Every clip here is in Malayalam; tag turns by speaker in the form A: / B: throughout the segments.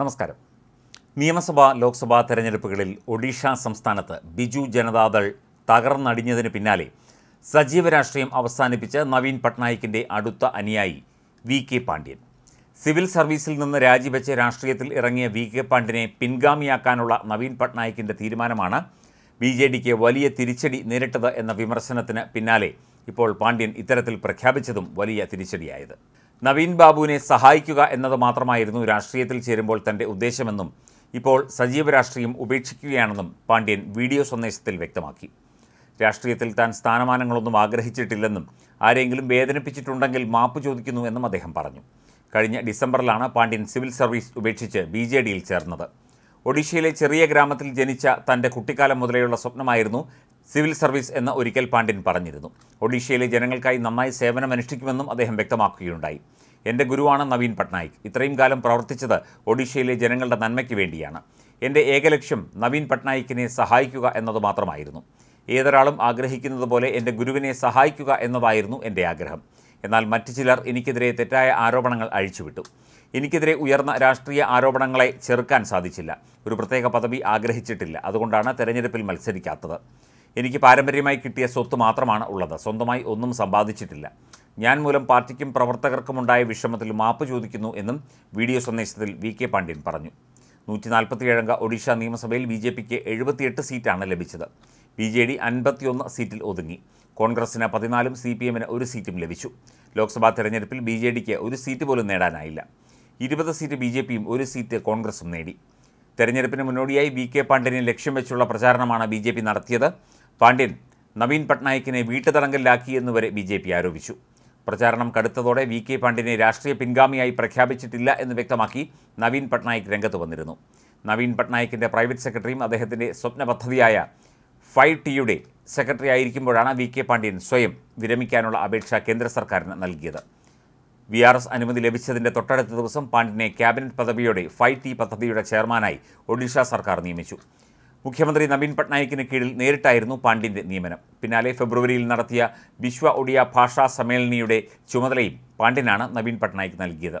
A: നമസ്കാരം നിയമസഭാ ലോക്സഭാ തെരഞ്ഞെടുപ്പുകളിൽ ഒഡീഷ സംസ്ഥാനത്ത് ബിജു ജനതാദൾ തകർന്നടിഞ്ഞതിന് പിന്നാലെ സജീവ രാഷ്ട്രീയം അവസാനിപ്പിച്ച് നവീൻ പട്നായിക്കിൻ്റെ അടുത്ത അനുയായി വി കെ പാണ്ഡ്യൻ സിവിൽ സർവീസിൽ നിന്ന് രാജിവെച്ച് രാഷ്ട്രീയത്തിൽ ഇറങ്ങിയ വി കെ പാണ്ഡ്യനെ പിൻഗാമിയാക്കാനുള്ള നവീൻ പട്നായിക്കിൻ്റെ തീരുമാനമാണ് ബി ജെ ഡിക്ക് വലിയ തിരിച്ചടി നേരിട്ടത് എന്ന വിമർശനത്തിന് പിന്നാലെ ഇപ്പോൾ പാണ്ഡ്യൻ ഇത്തരത്തിൽ പ്രഖ്യാപിച്ചതും വലിയ തിരിച്ചടിയായത് നവീൻ ബാബുവിനെ സഹായിക്കുക എന്നത് മാത്രമായിരുന്നു രാഷ്ട്രീയത്തിൽ ചേരുമ്പോൾ തൻ്റെ ഉദ്ദേശമെന്നും ഇപ്പോൾ സജീവ രാഷ്ട്രീയം ഉപേക്ഷിക്കുകയാണെന്നും പാണ്ഡ്യൻ വീഡിയോ സന്ദേശത്തിൽ വ്യക്തമാക്കി രാഷ്ട്രീയത്തിൽ താൻ സ്ഥാനമാനങ്ങളൊന്നും ആഗ്രഹിച്ചിട്ടില്ലെന്നും ആരെങ്കിലും വേദനിപ്പിച്ചിട്ടുണ്ടെങ്കിൽ മാപ്പ് ചോദിക്കുന്നു എന്നും അദ്ദേഹം പറഞ്ഞു കഴിഞ്ഞ ഡിസംബറിലാണ് പാണ്ഡ്യൻ സിവിൽ സർവീസ് ഉപേക്ഷിച്ച് ബി ജെ ഡിയിൽ ചേർന്നത് ഒഡീഷയിലെ ചെറിയ ഗ്രാമത്തിൽ ജനിച്ച തൻ്റെ കുട്ടിക്കാലം മുതലെയുള്ള സ്വപ്നമായിരുന്നു സിവിൽ സർവീസ് എന്ന ഒരിക്കൽ പാണ്ഡ്യൻ പറഞ്ഞിരുന്നു ഒഡീഷയിലെ ജനങ്ങൾക്കായി നന്നായി സേവനമനുഷ്ഠിക്കുമെന്നും അദ്ദേഹം വ്യക്തമാക്കുകയുണ്ടായി എൻ്റെ ഗുരുവാണ് നവീൻ പട്നായിക് ഇത്രയും കാലം പ്രവർത്തിച്ചത് ഒഡീഷയിലെ ജനങ്ങളുടെ നന്മയ്ക്ക് വേണ്ടിയാണ് എൻ്റെ ഏക ലക്ഷ്യം നവീൻ പട്നായിക്കിനെ സഹായിക്കുക എന്നത് മാത്രമായിരുന്നു ഏതൊരാളും ആഗ്രഹിക്കുന്നത് പോലെ എൻ്റെ ഗുരുവിനെ സഹായിക്കുക എന്നതായിരുന്നു എൻ്റെ ആഗ്രഹം എന്നാൽ മറ്റു ചിലർ എനിക്കെതിരെ തെറ്റായ ആരോപണങ്ങൾ അഴിച്ചുവിട്ടു എനിക്കെതിരെ ഉയർന്ന രാഷ്ട്രീയ ആരോപണങ്ങളെ ചെറുക്കാൻ സാധിച്ചില്ല ഒരു പ്രത്യേക പദവി ആഗ്രഹിച്ചിട്ടില്ല അതുകൊണ്ടാണ് തെരഞ്ഞെടുപ്പിൽ മത്സരിക്കാത്തത് എനിക്ക് പാരമ്പര്യമായി കിട്ടിയ സ്വത്ത് മാത്രമാണ് ഉള്ളത് സ്വന്തമായി ഒന്നും സമ്പാദിച്ചിട്ടില്ല ഞാൻ മൂലം പാർട്ടിക്കും പ്രവർത്തകർക്കുമുണ്ടായ വിഷമത്തിൽ മാപ്പ് ചോദിക്കുന്നു എന്നും വീഡിയോ സന്ദേശത്തിൽ വി കെ പാണ്ഡ്യൻ പറഞ്ഞു നൂറ്റി അംഗ ഒഡീഷ നിയമസഭയിൽ ബി ജെ പിക്ക് എഴുപത്തിയെട്ട് സീറ്റാണ് ലഭിച്ചത് ബി ജെ ഡി അൻപത്തിയൊന്ന് സീറ്റിൽ ഒതുങ്ങി കോൺഗ്രസിന് പതിനാലും സി പി എമ്മിന് ഒരു സീറ്റും ലഭിച്ചു ലോക്സഭാ തെരഞ്ഞെടുപ്പിൽ ബി ജെ ഡിക്ക് ഒരു സീറ്റ് പോലും നേടാനായില്ല ഇരുപത് സീറ്റ് ബി ജെ പിയും ഒരു സീറ്റ് കോൺഗ്രസും നേടി തെരഞ്ഞെടുപ്പിന് മുന്നോടിയായി വി കെ പാണ്ഡ്യനെ ലക്ഷ്യം വെച്ചുള്ള പ്രചാരണമാണ് ബി ജെ പി നടത്തിയത് പാണ്ഡ്യൻ നവീൻ പട്നായിക്കിനെ വീട്ടുതടങ്കലിലാക്കി വരെ ബി ജെ പി ആരോപിച്ചു പ്രചാരണം കടുത്തതോടെ വി കെ പാണ്ഡ്യനെ രാഷ്ട്രീയ പിൻഗാമിയായി പ്രഖ്യാപിച്ചിട്ടില്ല എന്ന് വ്യക്തമാക്കി നവീൻ പട്നായിക് രംഗത്ത് വന്നിരുന്നു നവീൻ പട്നായിക്കിൻ്റെ പ്രൈവറ്റ് സെക്രട്ടറിയും അദ്ദേഹത്തിൻ്റെ സ്വപ്ന പദ്ധതിയായ ഫൈവ് ടിയുടെ സെക്രട്ടറി ആയിരിക്കുമ്പോഴാണ് വി കെ പാണ്ഡ്യൻ സ്വയം വിരമിക്കാനുള്ള അപേക്ഷ കേന്ദ്ര സർക്കാരിന് നൽകിയത് വി ആർ എസ് അനുമതി ലഭിച്ചതിൻ്റെ തൊട്ടടുത്ത ദിവസം പാണ്ഡ്യനെ ക്യാബിനറ്റ് പദവിയോടെ ഫൈവ് ടി പദ്ധതിയുടെ ചെയർമാനായി ഒഡീഷ സർക്കാർ നിയമിച്ചു മുഖ്യമന്ത്രി നവീൻ പട്നായിക്കിന് കീഴിൽ നേരിട്ടായിരുന്നു പാണ്ഡ്യൻ്റെ നിയമനം പിന്നാലെ ഫെബ്രുവരിയിൽ നടത്തിയ വിശ്വ ഒഡിയ ഭാഷാ സമ്മേളനിയുടെ ചുമതലയും പാണ്ഡ്യനാണ് നവീൻ പട്നായിക് നൽകിയത്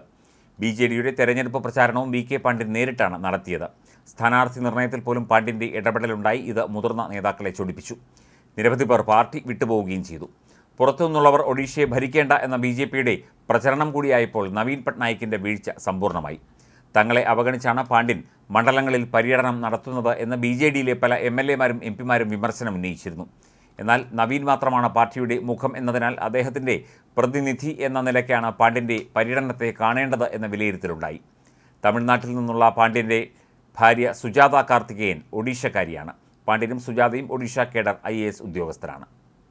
A: ബി ജെ ഡിയുടെ തെരഞ്ഞെടുപ്പ് പ്രചാരണവും വി കെ പാണ്ഡ്യൻ നേരിട്ടാണ് നടത്തിയത് സ്ഥാനാർത്ഥി നിർണയത്തിൽ പോലും പാണ്ഡ്യൻ്റെ ഇടപെടലുണ്ടായി ഇത് മുതിർന്ന നേതാക്കളെ ചൊടിപ്പിച്ചു നിരവധി പേർ പാർട്ടി വിട്ടുപോവുകയും ചെയ്തു പുറത്തുനിന്നുള്ളവർ ഒഡീഷയെ ഭരിക്കേണ്ട എന്ന ബി ജെ പിയുടെ പ്രചരണം കൂടിയായപ്പോൾ നവീൻ പട്നായിക്കിൻ്റെ വീഴ്ച സമ്പൂർണ്ണമായി തങ്ങളെ അവഗണിച്ചാണ് പാണ്ഡ്യൻ മണ്ഡലങ്ങളിൽ പര്യടനം നടത്തുന്നത് എന്ന് ബി ജെ ഡിയിലെ പല എം എൽ എമാരും എം പിമാരും വിമർശനം ഉന്നയിച്ചിരുന്നു എന്നാൽ നവീൻ മാത്രമാണ് പാർട്ടിയുടെ മുഖം എന്നതിനാൽ അദ്ദേഹത്തിൻ്റെ പ്രതിനിധി എന്ന നിലയ്ക്കാണ് പാണ്ഡ്യൻ്റെ പര്യടനത്തെ കാണേണ്ടത് എന്ന വിലയിരുത്തലുണ്ടായി തമിഴ്നാട്ടിൽ നിന്നുള്ള പാണ്ഡ്യൻ്റെ ഭാര്യ സുജാത കാർത്തികേയൻ ഒഡീഷക്കാരിയാണ് പാണ്ഡ്യനും സുജാതയും ഒഡീഷ കേഡർ ഐ ഉദ്യോഗസ്ഥരാണ്